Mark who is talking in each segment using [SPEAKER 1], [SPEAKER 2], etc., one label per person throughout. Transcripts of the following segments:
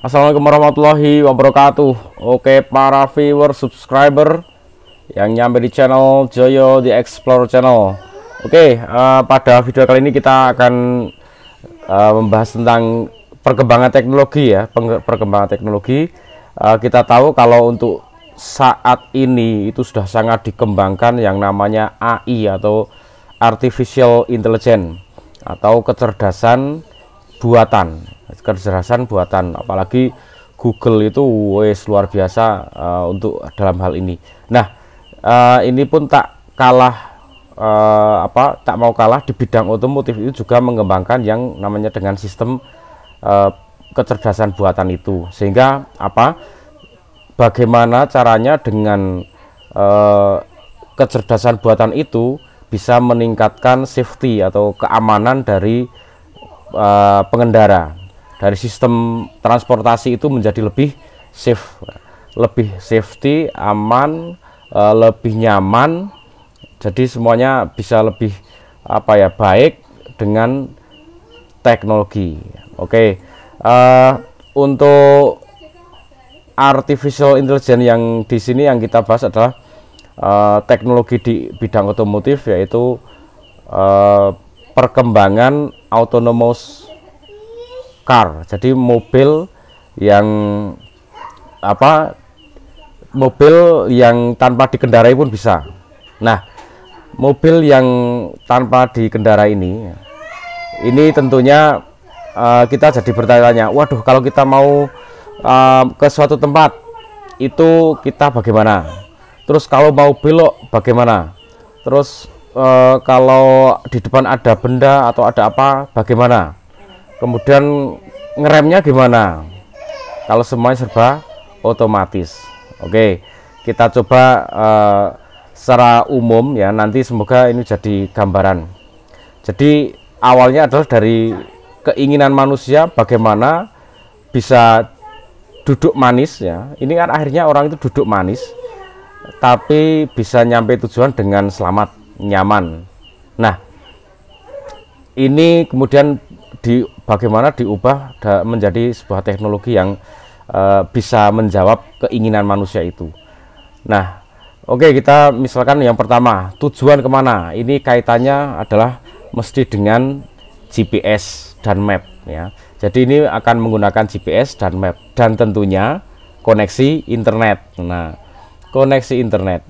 [SPEAKER 1] Assalamualaikum warahmatullahi wabarakatuh Oke para viewer subscriber yang nyampe di channel Joyo The Explorer channel Oke uh, pada video kali ini kita akan uh, membahas tentang perkembangan teknologi ya perkembangan teknologi uh, kita tahu kalau untuk saat ini itu sudah sangat dikembangkan yang namanya AI atau artificial intelligence atau kecerdasan buatan kecerdasan buatan apalagi Google itu wes luar biasa uh, untuk dalam hal ini. Nah, uh, ini pun tak kalah uh, apa tak mau kalah di bidang otomotif itu juga mengembangkan yang namanya dengan sistem uh, kecerdasan buatan itu. Sehingga apa bagaimana caranya dengan uh, kecerdasan buatan itu bisa meningkatkan safety atau keamanan dari uh, pengendara dari sistem transportasi itu menjadi lebih safe, lebih safety, aman, eh, lebih nyaman. Jadi semuanya bisa lebih apa ya baik dengan teknologi. Oke, uh, untuk artificial intelligence yang di sini yang kita bahas adalah uh, teknologi di bidang otomotif yaitu uh, perkembangan autonomous car jadi mobil yang apa mobil yang tanpa dikendarai pun bisa nah mobil yang tanpa dikendarai ini ini tentunya uh, kita jadi bertanya-tanya waduh kalau kita mau uh, ke suatu tempat itu kita bagaimana terus kalau mau belok bagaimana terus uh, kalau di depan ada benda atau ada apa bagaimana kemudian ngeremnya gimana kalau semuanya serba otomatis oke kita coba uh, secara umum ya nanti semoga ini jadi gambaran jadi awalnya adalah dari keinginan manusia bagaimana bisa duduk manis ya ini kan akhirnya orang itu duduk manis tapi bisa nyampe tujuan dengan selamat nyaman nah ini kemudian di bagaimana diubah menjadi sebuah teknologi yang uh, bisa menjawab keinginan manusia itu. Nah, oke okay, kita misalkan yang pertama tujuan kemana? Ini kaitannya adalah mesti dengan GPS dan map ya. Jadi ini akan menggunakan GPS dan map dan tentunya koneksi internet. Nah, koneksi internet.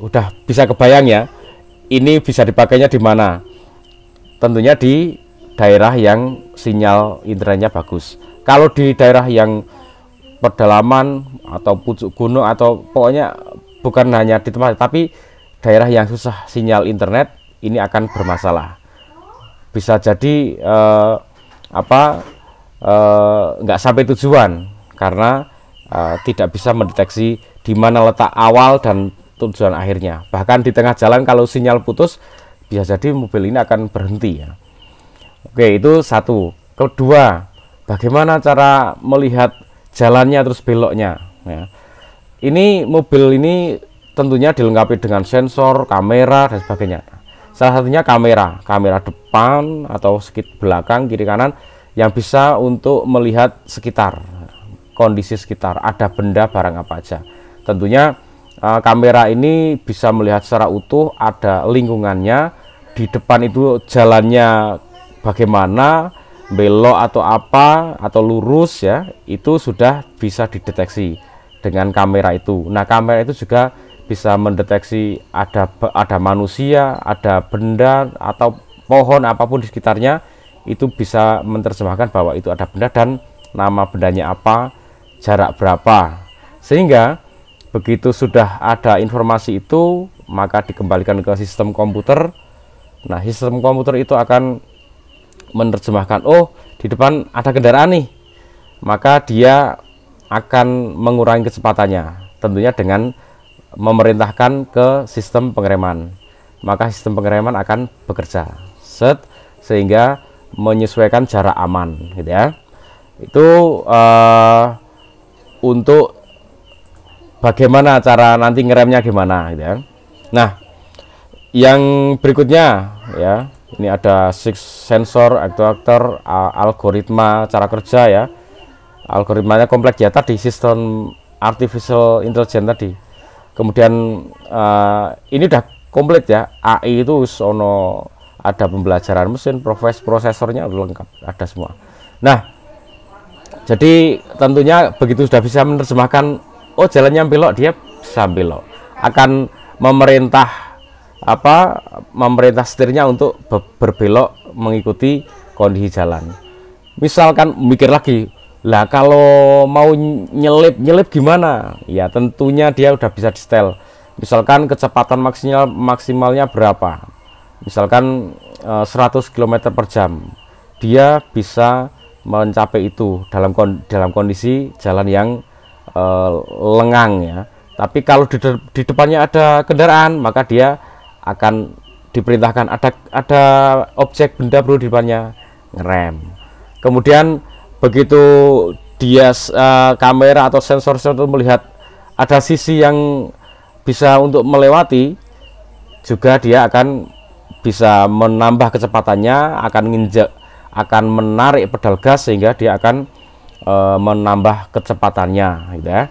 [SPEAKER 1] Udah bisa kebayang ya. Ini bisa dipakainya di mana? Tentunya di daerah yang sinyal internetnya bagus. Kalau di daerah yang pedalaman atau pucuk gunung atau pokoknya bukan hanya di tempat tapi daerah yang susah sinyal internet ini akan bermasalah. Bisa jadi eh, apa eh, nggak eh, sampai tujuan karena eh, tidak bisa mendeteksi di mana letak awal dan tujuan akhirnya. Bahkan di tengah jalan kalau sinyal putus bisa jadi mobil ini akan berhenti ya. Oke, itu satu. Kedua, bagaimana cara melihat jalannya terus beloknya? Ya. Ini mobil ini tentunya dilengkapi dengan sensor, kamera dan sebagainya. Salah satunya kamera, kamera depan atau sekit belakang, kiri kanan yang bisa untuk melihat sekitar, kondisi sekitar, ada benda barang apa aja. Tentunya eh, kamera ini bisa melihat secara utuh ada lingkungannya di depan itu jalannya bagaimana belok atau apa atau lurus ya itu sudah bisa dideteksi dengan kamera itu. Nah kamera itu juga bisa mendeteksi ada ada manusia, ada benda atau pohon apapun di sekitarnya itu bisa menerjemahkan bahwa itu ada benda dan nama bendanya apa, jarak berapa. Sehingga begitu sudah ada informasi itu maka dikembalikan ke sistem komputer. Nah, sistem komputer itu akan menerjemahkan oh di depan ada kendaraan nih maka dia akan mengurangi kecepatannya tentunya dengan memerintahkan ke sistem pengereman maka sistem pengereman akan bekerja set sehingga menyesuaikan jarak aman gitu ya itu uh, untuk bagaimana cara nanti ngeremnya gimana gitu ya nah yang berikutnya ya ini ada six sensor aktuator algoritma cara kerja ya algoritmanya kompleks ya tadi sistem artificial intelligence tadi kemudian uh, ini udah komplit ya AI itu sono ada pembelajaran mesin proses prosesornya udah lengkap ada semua nah jadi tentunya begitu sudah bisa menerjemahkan oh jalannya belok dia bisa belok akan memerintah apa memerintah setirnya untuk berbelok mengikuti kondisi jalan. Misalkan mikir lagi, lah kalau mau nyelip nyelip gimana? Ya tentunya dia udah bisa di setel. Misalkan kecepatan maksimal maksimalnya berapa? Misalkan 100 eh, km per jam, dia bisa mencapai itu dalam dalam kondisi jalan yang uh, lengang ya. Tapi kalau di, de di depannya ada kendaraan, maka dia akan diperintahkan ada ada objek benda perlu di depannya ngerem kemudian begitu dia uh, kamera atau sensor sensor melihat ada sisi yang bisa untuk melewati juga dia akan bisa menambah kecepatannya akan nginjek akan menarik pedal gas sehingga dia akan e, menambah kecepatannya gitu ya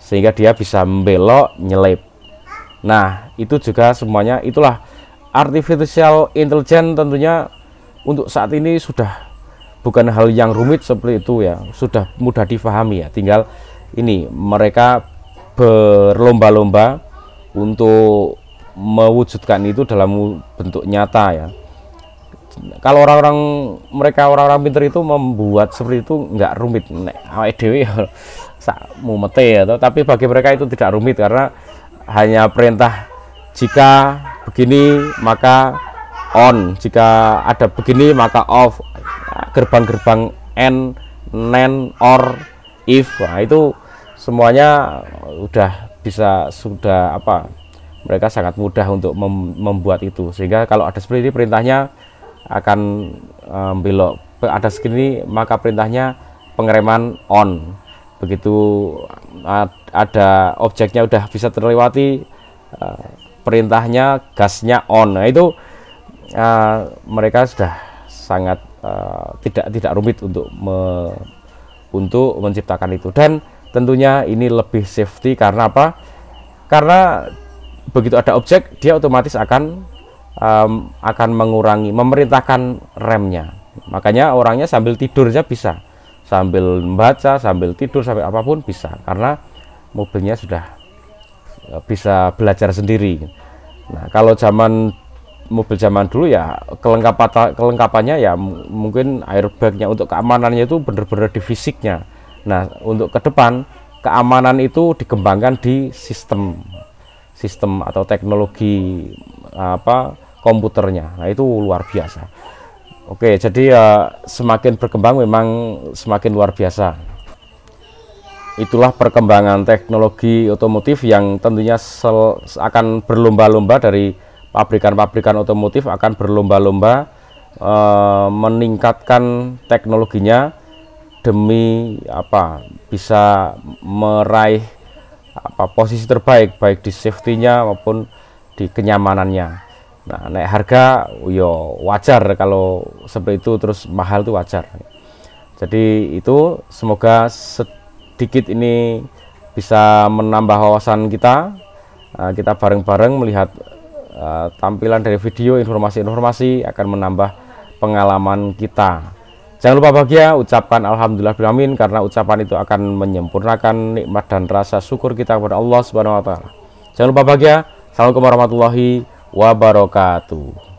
[SPEAKER 1] sehingga dia bisa membelok nyelip Nah, itu juga semuanya itulah artificial intelligence tentunya untuk saat ini sudah bukan hal yang rumit seperti itu ya, sudah mudah difahami ya. Tinggal ini mereka berlomba-lomba untuk mewujudkan itu dalam bentuk nyata ya kalau orang-orang mereka orang-orang pinter itu membuat seperti itu nggak rumit nek awake dhewe ya sak mumete ya tapi bagi mereka itu tidak rumit karena hanya perintah jika begini maka on jika ada begini maka off gerbang-gerbang n nen or if nah, itu semuanya udah bisa sudah apa mereka sangat mudah untuk mem membuat itu sehingga kalau ada seperti ini perintahnya akan um, belok ada segini maka perintahnya pengereman on begitu ada objeknya udah bisa terlewati eh, perintahnya gasnya on nah itu uh, mereka sudah sangat uh, tidak tidak rumit untuk me, untuk menciptakan itu dan tentunya ini lebih safety karena apa karena begitu ada objek dia otomatis akan um, akan mengurangi memerintahkan remnya makanya orangnya sambil tidur saja bisa sambil membaca sambil tidur sampai apapun bisa karena mobilnya sudah e, bisa belajar sendiri nah kalau zaman mobil zaman dulu ya kelengkapan kelengkapannya ya mungkin airbagnya untuk keamanannya itu benar-benar di fisiknya nah untuk ke depan keamanan itu dikembangkan di sistem sistem atau teknologi apa komputernya nah itu luar biasa Oke, jadi ya semakin berkembang memang semakin luar biasa. Itulah perkembangan teknologi otomotif yang tentunya sel, akan berlomba-lomba dari pabrikan-pabrikan otomotif akan berlomba-lomba e, meningkatkan teknologinya demi apa bisa meraih apa posisi terbaik baik di safety-nya maupun di kenyamanannya. Nah, naik harga yo ya wajar kalau seperti itu terus mahal itu wajar. Jadi itu semoga sedikit ini bisa menambah wawasan kita. Eh, kita bareng-bareng melihat eh, tampilan dari video, informasi-informasi akan menambah pengalaman kita. Jangan lupa bahagia, ucapkan alhamdulillah bilamin karena ucapan itu akan menyempurnakan nikmat dan rasa syukur kita kepada Allah Subhanahu wa taala. Jangan lupa bahagia. Assalamualaikum warahmatullahi wabarakatuh wabarakatuh.